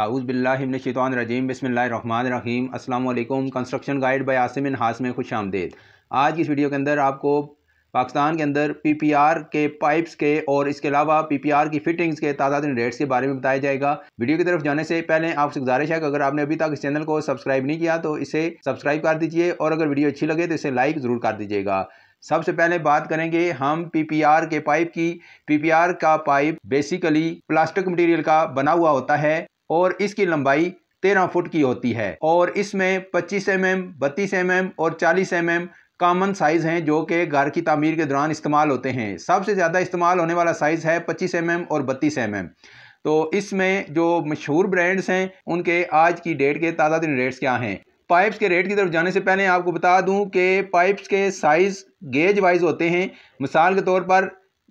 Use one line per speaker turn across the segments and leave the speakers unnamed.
आउज़बिल्लिमिनशान रजीम बसमीम अल्लाम construction guide by आसिमिन हास में खुश आमदेद आज की इस वीडियो के अंदर आपको पाकिस्तान के अंदर पीपीआर के पाइप्स के और इसके अलावा पीपीआर की फिटिंग्स के ताज़ातरीन रेट्स के बारे में बताया जाएगा वीडियो की तरफ जाने से पहले आपसे गुजारिश है कि अगर आपने अभी तक इस चैनल को सब्सक्राइब नहीं किया तो इसे सब्सक्राइब कर दीजिए और अगर वीडियो अच्छी लगे तो इसे लाइक ज़रूर कर दीजिएगा सबसे पहले बात करेंगे हम पीपीआर के पाइप की पीपीआर का पाइप बेसिकली प्लास्टिक मटेरियल का बना हुआ होता है और इसकी लंबाई तेरह फुट की होती है और इसमें पच्चीस एम एम बत्तीस एम एम और चालीस एम एम कामन साइज़ हैं जो कि घर की तमीर के दौरान इस्तेमाल होते हैं सबसे ज़्यादा इस्तेमाल होने वाला साइज़ है पच्चीस एम एम और बत्तीस एम एम तो इसमें जो मशहूर ब्रांड्स हैं उनके आज की डेट के ताज़ा दिन रेट्स क्या हैं पाइप्स के रेट की तरफ जाने से पहले आपको बता दूं कि पाइप्स के साइज़ गेज वाइज होते हैं मिसाल के तौर पर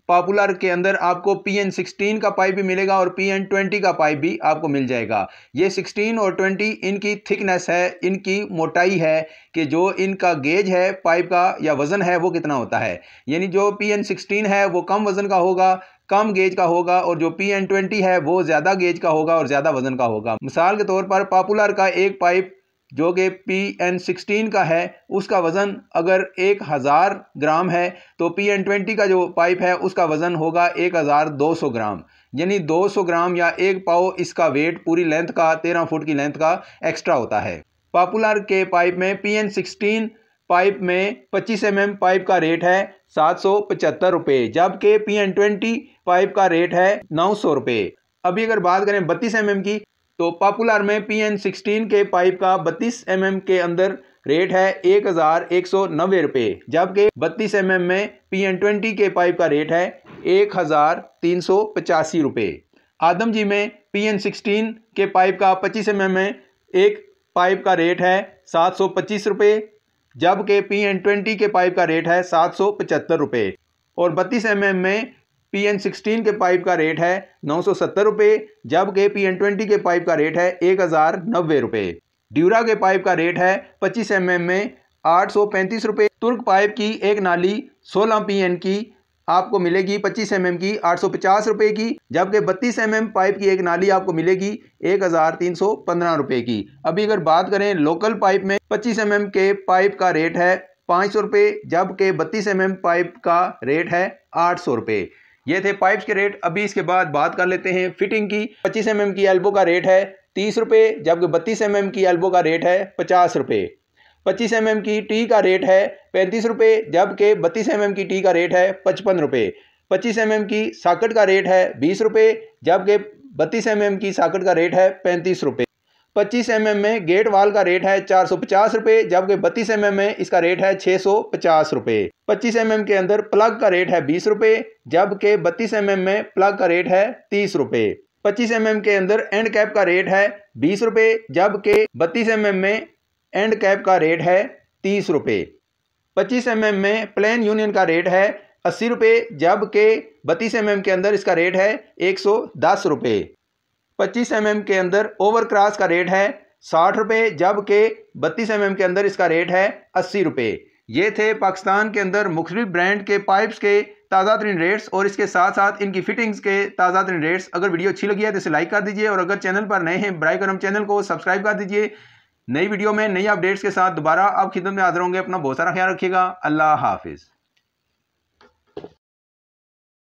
पॉपुलर के अंदर आपको पी एन सिक्सटीन का पाइप भी मिलेगा और पी एन ट्वेंटी का पाइप भी आपको मिल जाएगा ये सिक्सटीन और ट्वेंटी इनकी थिकनेस है इनकी मोटाई है कि जो इनका गेज है पाइप का या वज़न है वो कितना होता है यानी जो पी एन सिक्सटीन है वो कम वज़न का होगा कम गेज का होगा और जो पी एन ट्वेंटी है वो ज़्यादा गेज का होगा और ज़्यादा वज़न का होगा मिसाल के तौर पर पॉपुलर का एक पाइप जो कि पी एन सिक्सटीन का है उसका वज़न अगर एक हज़ार ग्राम है तो पी एन ट्वेंटी का जो पाइप है उसका वज़न होगा एक हज़ार दो सौ ग्राम यानी दो सौ ग्राम या एक पाओ इसका वेट पूरी लेंथ का तेरह फुट की लेंथ का एक्स्ट्रा होता है पॉपुलर के पाइप में पी एन सिक्सटीन पाइप में पच्चीस एम एम पाइप का रेट है सात सौ पचहत्तर रुपये जबकि पी एन ट्वेंटी पाइप का रेट है नौ सौ रुपये अभी अगर बात करें बत्तीस एम एम की तो पॉपुलर में पी एन सिक्सटीन के पाइप का बत्तीस एम mm के अंदर रेट है एक हज़ार एक सौ नब्बे रुपये जबकि बत्तीस एम mm में पी एन ट्वेंटी के पाइप का रेट है एक हज़ार तीन सौ पचासी रुपये आदम जी में पी एन सिक्सटीन के पाइप का पच्चीस एम mm में एक पाइप का रेट है सात सौ पच्चीस रुपये जबकि पी एन ट्वेंटी के पाइप का रेट है सात सौ पचहत्तर रुपये और बत्तीस एम mm में पी एन सिक्सटीन के पाइप का रेट है नौ सौ सत्तर रुपये जबकि पी एन ट्वेंटी के पाइप का रेट है एक हज़ार नब्बे रुपये ड्यूरा के पाइप का रेट है पच्चीस एम एम में आठ सौ पैंतीस रुपये तुर्क पाइप की एक नाली सोलह पी एन की आपको मिलेगी पच्चीस एम एम की पचास रुपए की जबकि बत्तीस एम एम पाइप की एक नाली आपको मिलेगी एक हजार तीन सौ पंद्रह रुपए की अभी अगर बात करें लोकल पाइप में पच्चीस एम एम के पाइप का रेट है पाँच सौ रुपये जबकि बत्तीस एम एम पाइप का रेट है आठ सौ रुपये ये थे पाइप्स के रेट अभी इसके बाद बात कर लेते हैं फिटिंग की पच्चीस एम mm की एल्बो का रेट है तीस रुपये जबकि बत्तीस एम mm की एल्बो का रेट है पचास रुपये पच्चीस एम की टी का रेट है पैंतीस रुपये जबकि बत्तीस एम की टी का रेट है पचपन रुपये पच्चीस एम की साकट का रेट है बीस रुपये जबकि बत्तीस एम की साकट का रेट है पैंतीस रुपये पच्चीस एम mm में गेट वाल का रेट है चार सौ पचास रुपये जबकि बत्तीस एम mm में इसका रेट है छः सौ पचास रुपये पच्चीस एम एम के अंदर प्लग का रेट है बीस रुपये जबकि बत्तीस एम mm में प्लग का रेट है तीस रुपये पच्चीस एम एम के अंदर एंड कैप का रेट है बीस रुपये जबकि बत्तीस एम mm में एंड कैप का रेट है तीस रुपये पच्चीस एम एम में प्लेन यूनियन का रेट है अस्सी रुपये जबकि बत्तीस एम एम के अंदर इसका रेट है एक सौ दस रुपये 25 एम के अंदर ओवर क्रॉस का रेट है साठ रुपये जबकि बत्तीस एम के अंदर इसका रेट है अस्सी रुपये ये थे पाकिस्तान के अंदर मुख्तलिफ ब्रांड के पाइप्स के ताज़ा तरीन रेट्स और इसके साथ साथ इनकी फिटिंग्स के ताज़ा तरीन रेट्स अगर वीडियो अच्छी लगी है तो इसे लाइक कर दीजिए और अगर चैनल पर नए हैं ब्राई करम चैनल को सब्सक्राइब कर दीजिए नई वीडियो में नई अपडेट्स के साथ दोबारा आप खिदमत में हाजिर होंगे अपना बहुत सारा ख्याल रखिएगा अल्लाह हाफिज़